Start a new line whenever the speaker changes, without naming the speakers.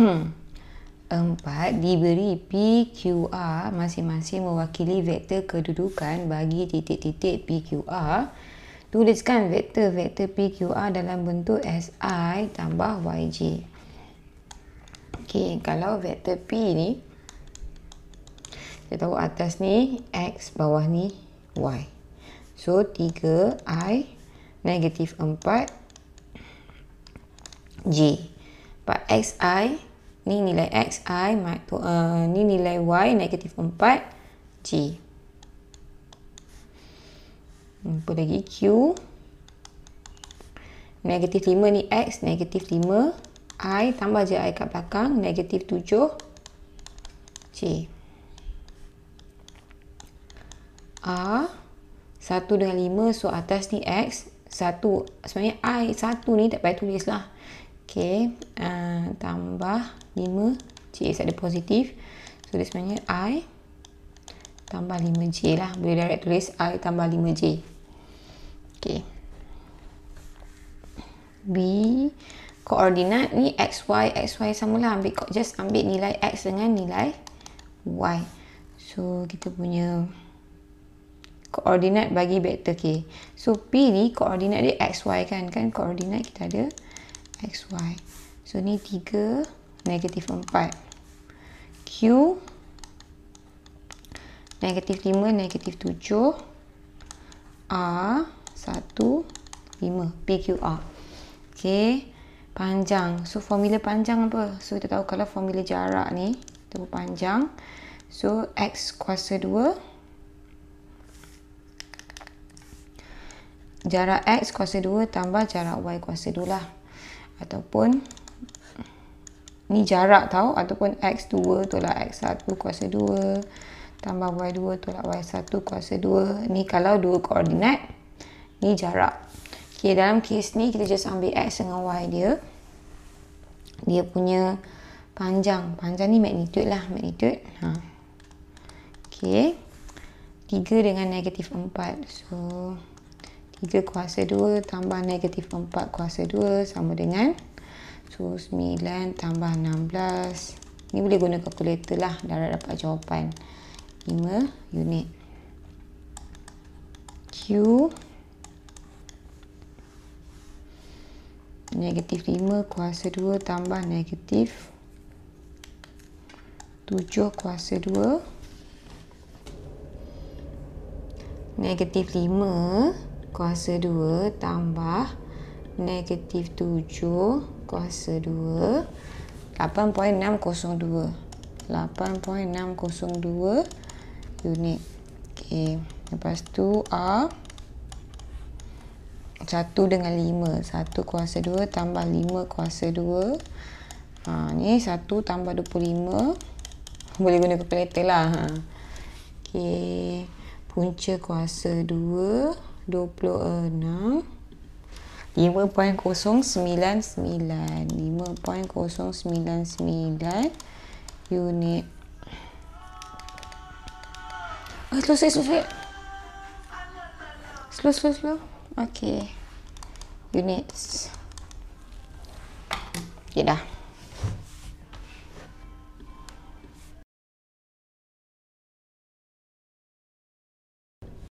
Hmm. Empat, diberi PQR masing-masing mewakili vektor kedudukan bagi titik-titik PQR. Tuliskan vektor-vektor PQR dalam bentuk SI tambah YJ. Okey, kalau vektor P ni, kita tahu atas ni X, bawah ni Y. So, 3I negatif 4J. Pak XI ni nilai x, i, uh, ni nilai y, negatif 4, g. Apa lagi? q. Negatif 5 ni x, negatif 5, i, tambah je i kat belakang, negatif 7, g. a, 1 dengan 5, so atas ni x, 1, sebenarnya i, 1 ni tak payah tulis lah. Okay, uh, tambah 5 J sebab dia positif so dia sebenarnya I tambah 5 J lah boleh direct tulis I tambah 5 J Okay. B koordinat ni X, Y X, Y samalah ambil just ambil nilai X dengan nilai Y so kita punya koordinat bagi vektor K so P ni koordinat dia X, Y kan kan koordinat kita ada xy. So ni 3 negatif 4. Q negatif 5 negatif 7. A 1 5 PQR. Okay. Panjang. So formula panjang apa? So kita tahu kalau formula jarak ni itu panjang. So x kuasa 2 jarak x kuasa 2 tambah jarak y kuasa 2 lah ataupun ni jarak tau ataupun x2 tolak x1 kuasa 2 tambah y2 tolak y1 kuasa 2 ni kalau dua koordinat ni jarak ok dalam kes ni kita just ambil x dengan y dia dia punya panjang panjang ni magnitude lah magnitude ha. ok 3 dengan negatif 4 so 3 kuasa 2 tambah negatif 4 kuasa 2 sama dengan so 9 tambah 16 ni boleh guna kalkulator lah dah dapat jawapan 5 unit Q negatif 5 kuasa 2 tambah negatif 7 kuasa 2 negatif 5 negatif 5 kuasa 2 tambah negatif 7 kuasa 2 8.602 8.602 unit ok lepas tu a 1 dengan 5 1 kuasa 2 tambah 5 kuasa 2 ha, ni 1 tambah 25 boleh guna calculator lah ha. ok punca kuasa 2 5.099 unit oh, slow, slow, slow slow, slow, slow okay units okay dah